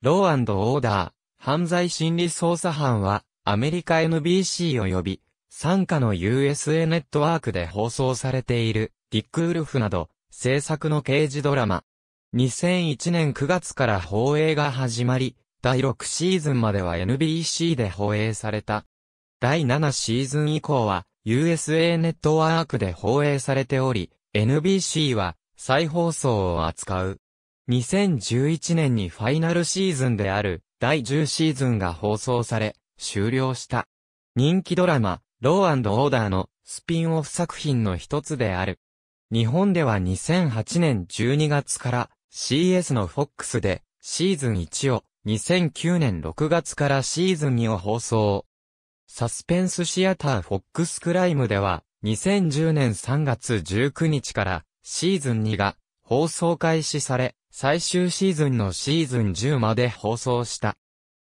ローオーダー、犯罪心理捜査班は、アメリカ NBC 及び、参加の USA ネットワークで放送されている、ディック・ウルフなど、制作の刑事ドラマ。2001年9月から放映が始まり、第6シーズンまでは NBC で放映された。第7シーズン以降は、USA ネットワークで放映されており、NBC は、再放送を扱う。2011年にファイナルシーズンである第10シーズンが放送され、終了した。人気ドラマ、ローオーダーのスピンオフ作品の一つである。日本では2008年12月から CS の FOX でシーズン1を、2009年6月からシーズン2を放送。サスペンスシアター FOX クライムでは、2010年3月19日からシーズン2が放送開始され、最終シーズンのシーズン10まで放送した。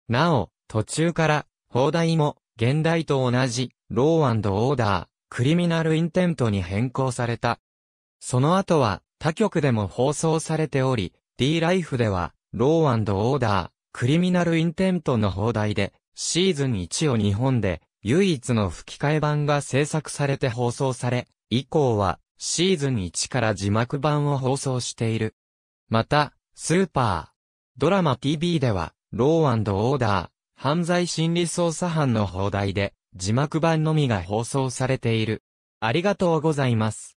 なお、途中から、放題も、現代と同じ、ローオーダー、クリミナルインテントに変更された。その後は、他局でも放送されており、D ライフでは、ローオーダー、クリミナルインテントの放題で、シーズン1を日本で、唯一の吹き替え版が制作されて放送され、以降は、シーズン1から字幕版を放送している。また、スーパー、ドラマ TV では、ローオーダー、犯罪心理捜査班の放題で、字幕版のみが放送されている。ありがとうございます。